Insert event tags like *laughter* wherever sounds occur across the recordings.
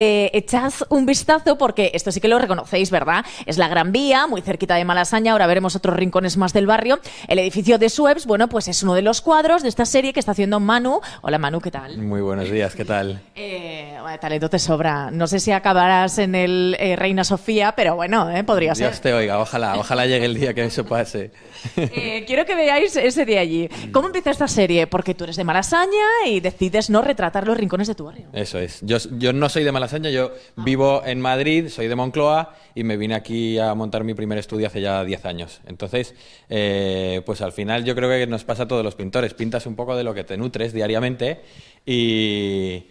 Eh, un vistazo porque esto sí que lo reconocéis, ¿verdad? Es la Gran Vía, muy cerquita de Malasaña, ahora veremos otros rincones más del barrio. El edificio de Suebs, bueno, pues es uno de los cuadros de esta serie que está haciendo Manu. Hola Manu, ¿qué tal? Muy buenos días, ¿qué tal? Eh, talento te sobra. No sé si acabarás en el eh, Reina Sofía, pero bueno, eh, podría ser. te oiga, ojalá, ojalá llegue el día que eso pase. Eh, quiero que veáis ese día allí. ¿Cómo empieza esta serie? Porque tú eres de Malasaña y decides no retratar los rincones de tu barrio. Eso es. Yo, yo no soy de Malasaña yo ah. vivo en Madrid, soy de Moncloa y me vine aquí a montar mi primer estudio hace ya 10 años. Entonces, eh, pues al final yo creo que nos pasa a todos los pintores. Pintas un poco de lo que te nutres diariamente y,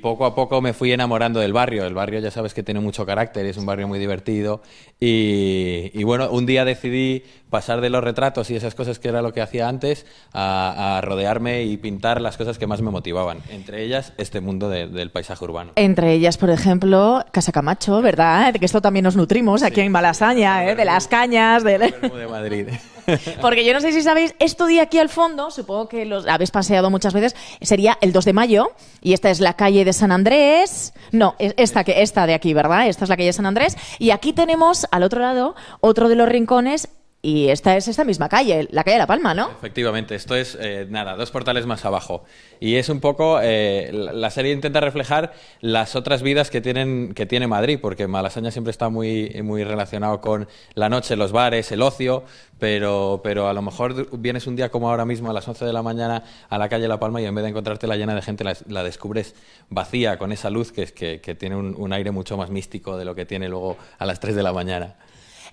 poco a poco me fui enamorando del barrio. El barrio ya sabes que tiene mucho carácter, es un barrio muy divertido. y bueno, un día decidí pasar de los retratos y esas cosas que era lo que hacía antes a, rodearme y pintar las cosas que más me motivaban, entre ellas este mundo del paisaje urbano. Entre ellas, por ejemplo, Casa Camacho, ¿verdad? que esto también nos nutrimos aquí en Malasaña, ¿eh? de las cañas, de, Madrid. *laughs* Porque yo no sé si sabéis, esto de aquí al fondo, supongo que los habéis paseado muchas veces, sería el 2 de mayo y esta es la calle de San Andrés. No, esta que esta de aquí, ¿verdad? Esta es la calle de San Andrés y aquí tenemos al otro lado otro de los rincones y esta es esta misma calle, la calle de La Palma, ¿no? Efectivamente, esto es, eh, nada, dos portales más abajo. Y es un poco, eh, la serie intenta reflejar las otras vidas que, tienen, que tiene Madrid, porque Malasaña siempre está muy, muy relacionado con la noche, los bares, el ocio, pero, pero a lo mejor vienes un día como ahora mismo a las 11 de la mañana a la calle La Palma y en vez de la llena de gente, la, descubres vacía, con esa luz que, que, que tiene un, un aire mucho más místico de lo que tiene luego a las 3 de la mañana.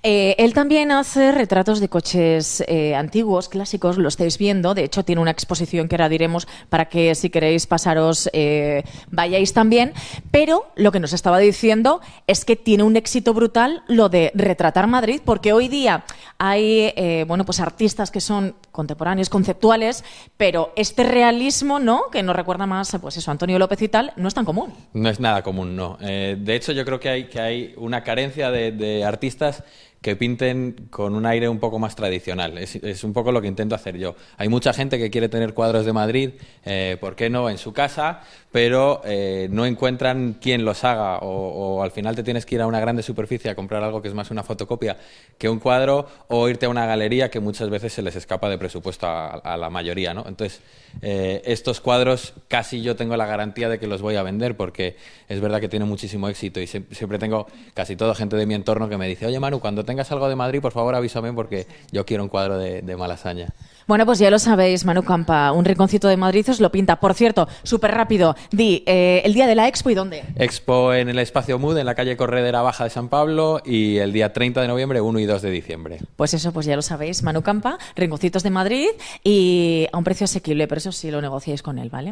Eh, él también hace retratos de coches eh, antiguos, clásicos, lo estáis viendo. De hecho, tiene una exposición que ahora diremos para que si queréis pasaros eh, vayáis también. Pero lo que nos estaba diciendo es que tiene un éxito brutal lo de retratar Madrid, porque hoy día hay bueno, pues artistas que son contemporáneos, conceptuales, pero este realismo, ¿no? Que nos recuerda más, pues eso, Antonio López y tal, no es tan común. No es nada común, no. Eh, de hecho, yo creo que hay, que hay una carencia de, artistas que pinten con un aire un poco más tradicional. Es, un poco lo que intento hacer yo. Hay mucha gente que quiere tener cuadros de Madrid, eh, ¿por qué no? En su casa, pero eh, no encuentran quién los haga o, o, al final te tienes que ir a una grande superficie a comprar algo que es más una fotocopia que un cuadro o irte a una galería que muchas veces se les escapa de presupuesto a, la mayoría, ¿no? Entonces, eh, estos cuadros casi yo tengo la garantía de que los voy a vender porque es verdad que tiene muchísimo éxito y siempre tengo casi toda gente de mi entorno que me dice, oye Manu, cuando tengas algo de Madrid, por favor avísame porque yo quiero un cuadro de Malasaña. Bueno, pues ya lo sabéis, Manu Campa, un rinconcito de Madrid os lo pinta. Por cierto, súper rápido, di, eh, el día de la Expo y dónde. Expo en el Espacio MUD, en la calle Corredera Baja de San Pablo, y el día 30 de noviembre, 1 y 2 de diciembre. Pues eso, pues ya lo sabéis, Manu Campa, rinconcitos de Madrid, y a un precio asequible, pero eso sí lo negociáis con él, ¿vale?